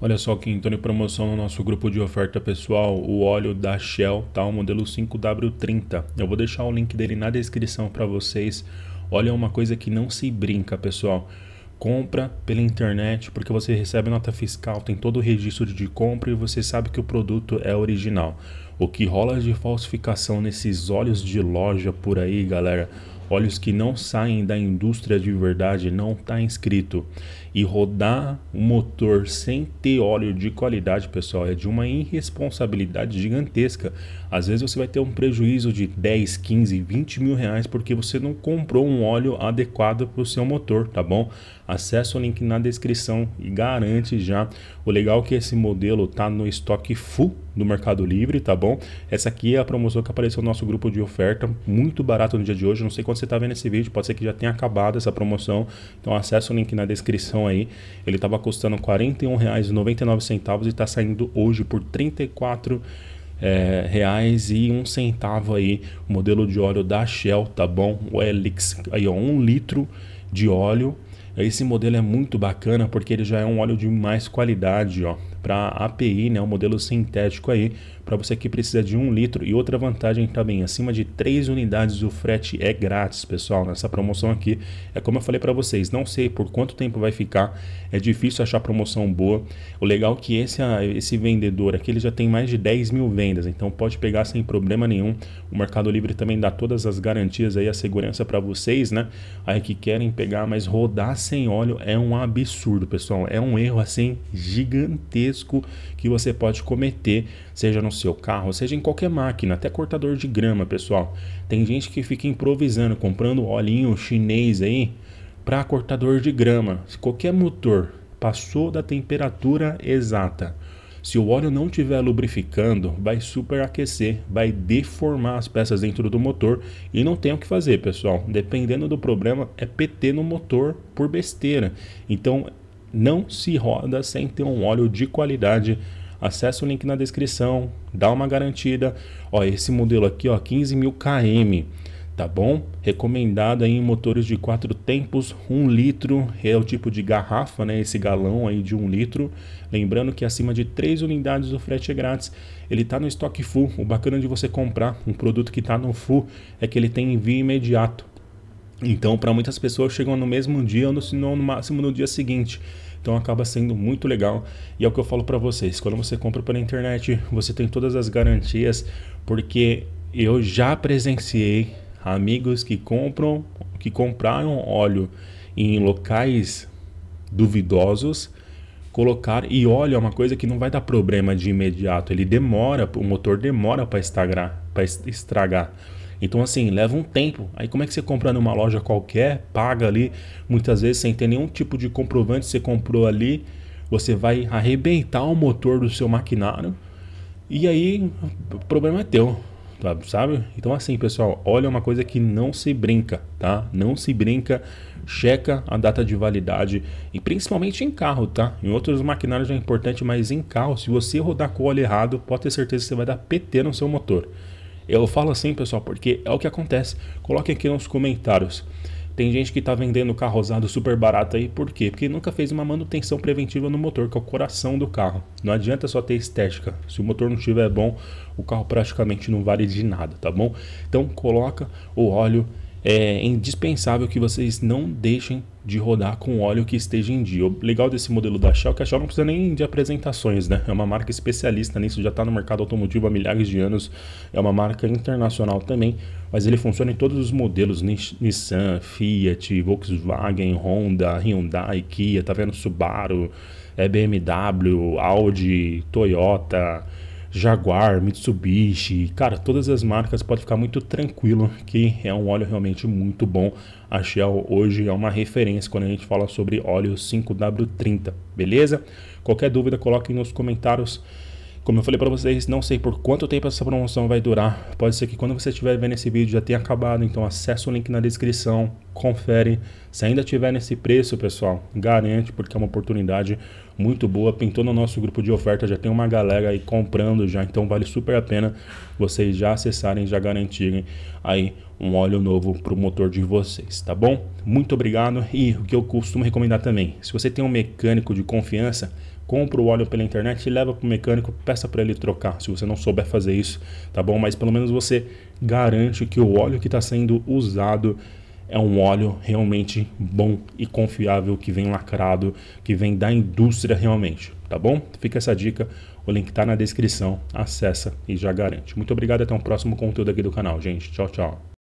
Olha só que entrou em promoção no nosso grupo de oferta pessoal, o óleo da Shell, tá? O modelo 5W30. Eu vou deixar o link dele na descrição para vocês. Olha, é uma coisa que não se brinca, pessoal. Compra pela internet, porque você recebe nota fiscal, tem todo o registro de compra e você sabe que o produto é original. O que rola é de falsificação nesses olhos de loja por aí, galera? olhos que não saem da indústria de verdade, não está inscrito. E rodar o motor sem ter óleo de qualidade, pessoal, é de uma irresponsabilidade gigantesca. Às vezes você vai ter um prejuízo de 10, 15, 20 mil reais porque você não comprou um óleo adequado para o seu motor, tá bom? Acesse o link na descrição e garante já. O legal é que esse modelo tá no estoque full do Mercado Livre, tá bom? Essa aqui é a promoção que apareceu no nosso grupo de oferta, muito barato no dia de hoje. Não sei quando você está vendo esse vídeo, pode ser que já tenha acabado essa promoção. Então acessa o link na descrição aí. Ele estava custando R$ 41,99 e está saindo hoje por R$ 34 é, reais e um centavo aí o modelo de óleo da Shell, tá bom? O Helix, aí ó, um litro de óleo. Esse modelo é muito bacana porque ele já é um óleo de mais qualidade, ó para API, né, um modelo sintético aí, para você que precisa de um litro. E outra vantagem também, acima de três unidades o frete é grátis, pessoal, nessa promoção aqui. É como eu falei para vocês, não sei por quanto tempo vai ficar, é difícil achar promoção boa. O legal é que esse, ah, esse vendedor aqui ele já tem mais de 10 mil vendas, então pode pegar sem problema nenhum. O Mercado Livre também dá todas as garantias aí, a segurança para vocês, né? Aí que querem pegar, mas rodar sem óleo é um absurdo, pessoal. É um erro assim gigantesco gigantesco que você pode cometer, seja no seu carro, seja em qualquer máquina, até cortador de grama, pessoal. Tem gente que fica improvisando, comprando olhinho chinês aí para cortador de grama. Qualquer motor passou da temperatura exata. Se o óleo não estiver lubrificando, vai superaquecer, vai deformar as peças dentro do motor e não tem o que fazer, pessoal. Dependendo do problema, é PT no motor por besteira. Então não se roda sem ter um óleo de qualidade. Acesse o link na descrição, dá uma garantida. Ó, esse modelo aqui, ó, 15 mil km, tá bom? Recomendado aí em motores de quatro tempos, um litro é o tipo de garrafa, né? Esse galão aí de um litro. Lembrando que acima de três unidades o frete é grátis. Ele tá no estoque full. O bacana de você comprar um produto que tá no full é que ele tem envio imediato então, para muitas pessoas, chegam no mesmo dia ou no, no máximo no dia seguinte. Então acaba sendo muito legal e é o que eu falo para vocês. Quando você compra pela internet, você tem todas as garantias, porque eu já presenciei amigos que compram, que compraram óleo em locais duvidosos, colocar e óleo é uma coisa que não vai dar problema de imediato. Ele demora, o motor demora para estragar, para estragar. Então, assim, leva um tempo. Aí, como é que você compra numa loja qualquer, paga ali, muitas vezes sem ter nenhum tipo de comprovante, você comprou ali, você vai arrebentar o motor do seu maquinário e aí o problema é teu, tá, sabe? Então, assim, pessoal, olha uma coisa que não se brinca, tá? Não se brinca, checa a data de validade e principalmente em carro, tá? Em outros maquinários é importante, mas em carro, se você rodar com o óleo errado, pode ter certeza que você vai dar PT no seu motor. Eu falo assim, pessoal, porque é o que acontece. Coloquem aqui nos comentários. Tem gente que está vendendo carro usado super barato aí, por quê? Porque nunca fez uma manutenção preventiva no motor, que é o coração do carro. Não adianta só ter estética. Se o motor não estiver bom, o carro praticamente não vale de nada, tá bom? Então coloca o óleo é indispensável que vocês não deixem de rodar com óleo que esteja em dia. O legal desse modelo da Shell é que a Shell não precisa nem de apresentações, né? É uma marca especialista nisso, já está no mercado automotivo há milhares de anos, é uma marca internacional também, mas ele funciona em todos os modelos, Nissan, Fiat, Volkswagen, Honda, Hyundai, Kia, tá vendo? Subaru, é BMW, Audi, Toyota, Jaguar, Mitsubishi, cara, todas as marcas pode ficar muito tranquilo que é um óleo realmente muito bom. A Shell hoje é uma referência quando a gente fala sobre óleo 5W30, beleza? Qualquer dúvida coloque nos comentários. Como eu falei para vocês, não sei por quanto tempo essa promoção vai durar. Pode ser que quando você estiver vendo esse vídeo já tenha acabado, então acessa o link na descrição, confere. Se ainda tiver nesse preço, pessoal, garante, porque é uma oportunidade muito boa. Pintou no nosso grupo de oferta, já tem uma galera aí comprando já, então vale super a pena vocês já acessarem, já garantirem aí um óleo novo para o motor de vocês, tá bom? Muito obrigado e o que eu costumo recomendar também, se você tem um mecânico de confiança, compra o óleo pela internet e leva para o mecânico, peça para ele trocar, se você não souber fazer isso, tá bom? Mas pelo menos você garante que o óleo que está sendo usado é um óleo realmente bom e confiável, que vem lacrado, que vem da indústria realmente, tá bom? Fica essa dica, o link está na descrição, acessa e já garante. Muito obrigado, até um próximo conteúdo aqui do canal, gente. Tchau, tchau.